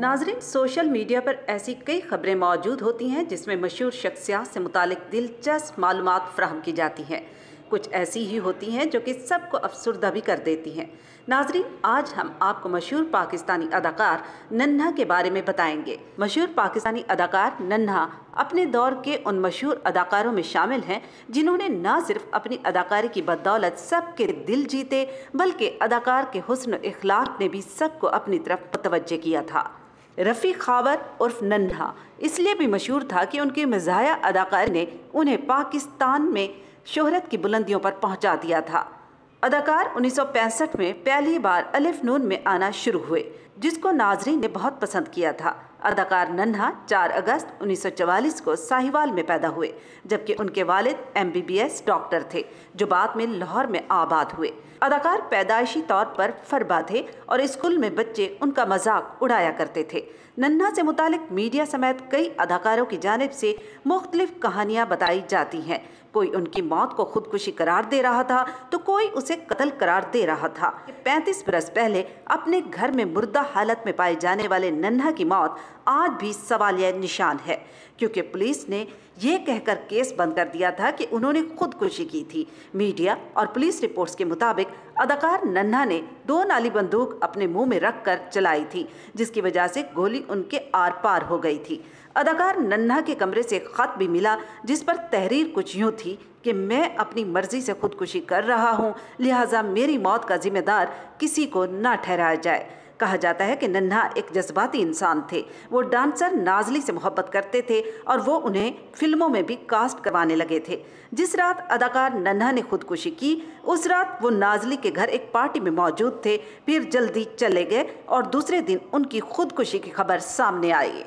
नाजरीन social media पर ऐसी कई खबरें मौजूद होती हैं जिसमें मशहूर शख्सियात से मुतक दिलचस्प मालूम फ्राहम की जाती हैं कुछ ऐसी ही होती हैं जो कि सबको अफसरदा भी कर देती हैं नाजरीन आज हम आपको मशहूर पाकिस्तानी अदाकार नन्हा के बारे में बताएंगे मशहूर पाकिस्तानी अदाकार नन्हा अपने दौर के उन मशहूर अदाकारों में शामिल हैं जिन्होंने न सिर्फ अपनी अदाकारी की बदौलत सबके दिल जीते बल्कि अदाकार के हसन अखलाक ने भी सबको अपनी तरफ मुतवजह किया था रफ़ी खावर उर्फ नन्हा इसलिए भी मशहूर था कि उनके मज़ाया अदाकार ने उन्हें पाकिस्तान में शोहरत की बुलंदियों पर पहुंचा दिया था अदाकार 1965 में पहली बार अलिफ नून में आना शुरू हुए जिसको नाजरीन ने बहुत पसंद किया था अदाकार नन्हा 4 अगस्त 1944 को साहिवाल में पैदा हुए जबकि उनके वालिद एमबीबीएस डॉक्टर थे जो बाद में लाहौर में आबाद हुए अदाकार पैदाइशी तौर पर फरबा थे और स्कूल में बच्चे उनका मजाक उड़ाया करते थे नन्हा से मुतालिक मीडिया समेत कई अदाकारों की जानब से मुख्तलिफ कहानियाँ बताई जाती हैं कोई उनकी मौत को खुदकुशी करार दे रहा था तो कोई उसे कत्ल करार दे रहा था 35 बरस पहले अपने घर में मुर्दा हालत में पाए जाने वाले नन्हा की मौत आज भी सवालिया निशान है क्योंकि पुलिस ने यह कहकर केस बंद कर दिया था कि उन्होंने खुदकुशी की थी मीडिया और पुलिस रिपोर्ट्स के मुताबिक अदाकार नन्हा ने दो नाली बंदूक अपने मुंह में रखकर चलाई थी जिसकी वजह से गोली उनके आर पार हो गई थी अदाकार नन्हा के कमरे से खत भी मिला जिस पर तहरीर कुछ यूँ थी कि मैं अपनी मर्जी से खुदकुशी कर रहा हूँ लिहाजा मेरी मौत का जिम्मेदार किसी को ना ठहराया जाए कहा जाता है कि नन्हा एक जज्बाती इंसान थे वो डांसर नाजली से मोहब्बत करते थे और वो उन्हें फिल्मों में भी कास्ट करवाने लगे थे जिस रात अदाकार नन्हा ने खुदकुशी की उस रात वो नाजली के घर एक पार्टी में मौजूद थे फिर जल्दी चले गए और दूसरे दिन उनकी खुदकुशी की खबर सामने आई